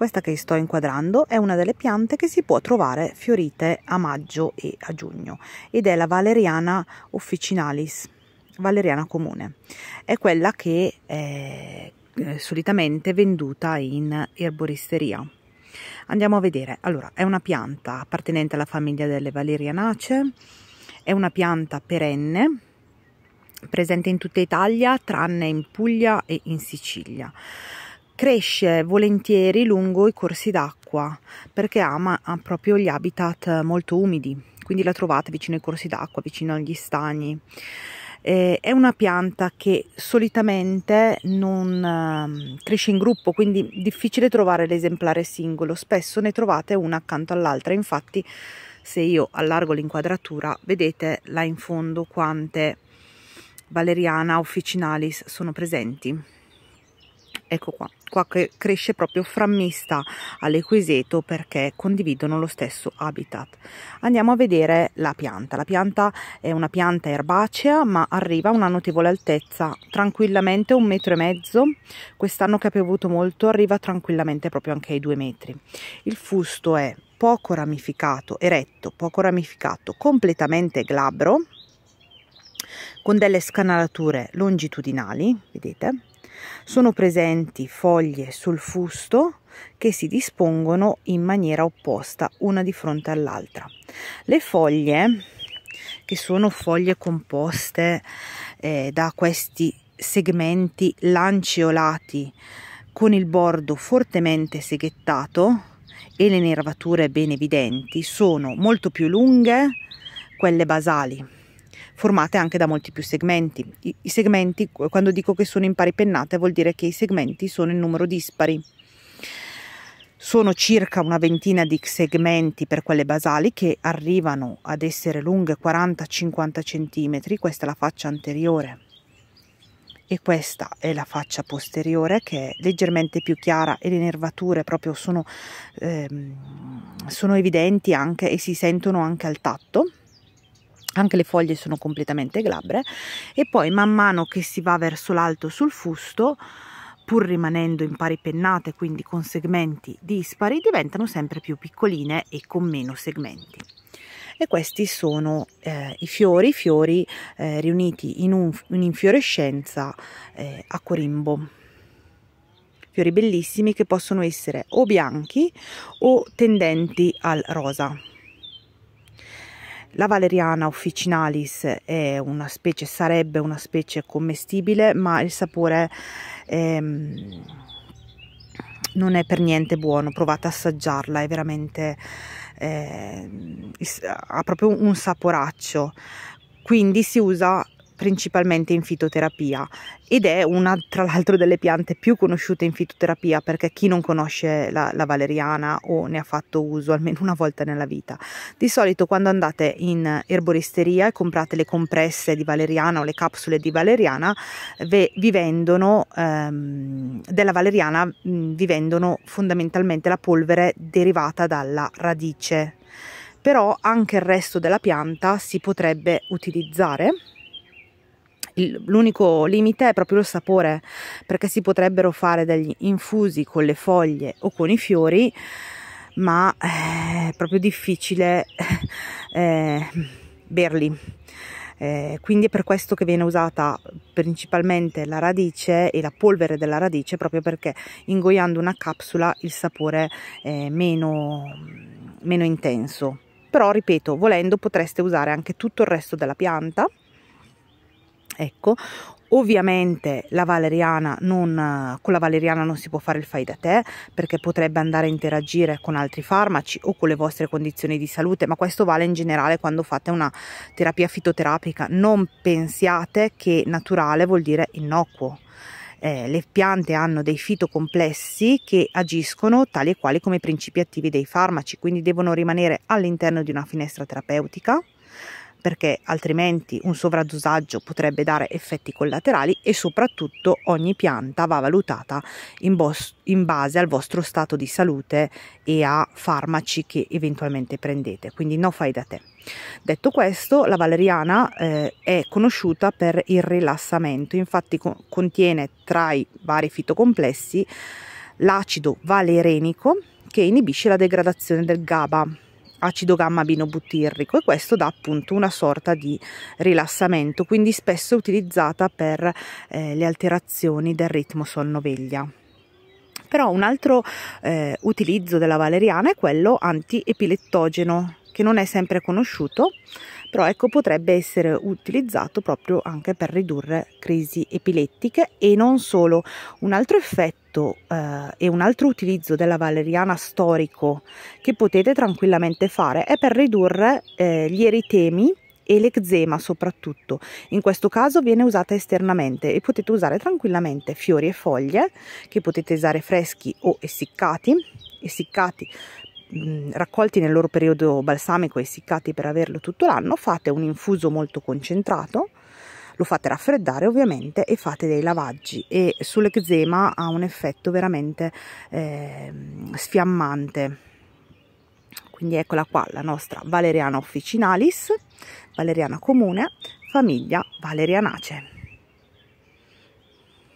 Questa che sto inquadrando è una delle piante che si può trovare fiorite a maggio e a giugno ed è la Valeriana officinalis, Valeriana comune. È quella che è eh, solitamente venduta in erboristeria. Andiamo a vedere. Allora, è una pianta appartenente alla famiglia delle Valerianacee, è una pianta perenne presente in tutta Italia tranne in Puglia e in Sicilia cresce volentieri lungo i corsi d'acqua perché ama proprio gli habitat molto umidi, quindi la trovate vicino ai corsi d'acqua, vicino agli stagni. Eh, è una pianta che solitamente non eh, cresce in gruppo, quindi difficile trovare l'esemplare singolo, spesso ne trovate una accanto all'altra, infatti se io allargo l'inquadratura vedete là in fondo quante valeriana officinalis sono presenti ecco qua, qua che cresce proprio frammista all'equiseto perché condividono lo stesso habitat. Andiamo a vedere la pianta, la pianta è una pianta erbacea ma arriva a una notevole altezza, tranquillamente un metro e mezzo, quest'anno che ha piovuto molto arriva tranquillamente proprio anche ai due metri. Il fusto è poco ramificato, eretto, poco ramificato, completamente glabro, con delle scanalature longitudinali, vedete? sono presenti foglie sul fusto che si dispongono in maniera opposta una di fronte all'altra. Le foglie, che sono foglie composte eh, da questi segmenti lanceolati con il bordo fortemente seghettato e le nervature ben evidenti, sono molto più lunghe quelle basali formate anche da molti più segmenti. I, I, segmenti, quando dico che sono in pari pennate, vuol dire che i segmenti sono in numero dispari. Sono circa una ventina di segmenti per quelle basali che arrivano ad essere lunghe 40-50 cm, questa è la faccia anteriore e questa è la faccia posteriore che è leggermente più chiara e le nervature proprio sono, ehm, sono evidenti anche e si sentono anche al tatto anche le foglie sono completamente glabre e poi man mano che si va verso l'alto sul fusto pur rimanendo in pari pennate quindi con segmenti dispari diventano sempre più piccoline e con meno segmenti e questi sono eh, i fiori, i fiori eh, riuniti in un'infiorescenza eh, a corimbo fiori bellissimi che possono essere o bianchi o tendenti al rosa la valeriana officinalis è una specie, sarebbe una specie commestibile, ma il sapore ehm, non è per niente buono. Provate a assaggiarla, è veramente eh, ha proprio un saporaccio. Quindi si usa principalmente in fitoterapia ed è una tra l'altro delle piante più conosciute in fitoterapia perché chi non conosce la, la, valeriana o ne ha fatto uso almeno una volta nella vita. Di solito quando andate in erboristeria e comprate le compresse di valeriana o le capsule di valeriana vi vendono ehm, della valeriana vi vendono fondamentalmente la polvere derivata dalla radice però anche il resto della pianta si potrebbe utilizzare l'unico limite è proprio il sapore, perché si potrebbero fare degli infusi con le foglie o con i fiori, ma eh, è proprio difficile eh, berli. Eh, quindi è per questo che viene usata principalmente la radice e la polvere della radice, proprio perché ingoiando una capsula il sapore è meno, meno intenso. Però ripeto, volendo potreste usare anche tutto il resto della pianta ecco Ovviamente la valeriana non, con la valeriana non si può fare il fai da te perché potrebbe andare a interagire con altri farmaci o con le vostre condizioni di salute, ma questo vale in generale quando fate una terapia fitoterapica. Non pensiate che naturale vuol dire innocuo. Eh, le piante hanno dei fitocomplessi che agiscono tali e quali come principi attivi dei farmaci, quindi devono rimanere all'interno di una finestra terapeutica perché altrimenti un sovradosaggio potrebbe dare effetti collaterali e soprattutto ogni pianta va valutata in, bos- in base al vostro stato di salute e a farmaci che eventualmente prendete, quindi no fai da te. Detto questo, la valeriana eh, è conosciuta per il rilassamento, infatti co- contiene tra i vari fitocomplessi l'acido valerenico che inibisce la degradazione del GABA acido gamma binobutirrico e questo dà appunto una sorta di rilassamento, quindi spesso utilizzata per eh, le alterazioni del ritmo sonno-veglia però un altro eh, utilizzo della valeriana è quello antiepilettogeno che non è sempre conosciuto però ecco potrebbe essere utilizzato proprio anche per ridurre crisi epilettiche e non solo. Un altro effetto eh, e un altro utilizzo della valeriana storico che potete tranquillamente fare è per ridurre eh, gli eritemi e l'eczema soprattutto. In questo caso viene usata esternamente e potete usare tranquillamente fiori e foglie che potete usare freschi o essiccati essiccati Mm, raccolti nel loro periodo balsamico e essiccati per averlo tutto l'anno, fate un infuso molto concentrato, lo fate raffreddare ovviamente e fate dei lavaggi e sull'eczema ha un effetto veramente eh, sfiammante. Quindi eccola qua la nostra Valeriana officinalis, Valeriana comune, famiglia Valerianace.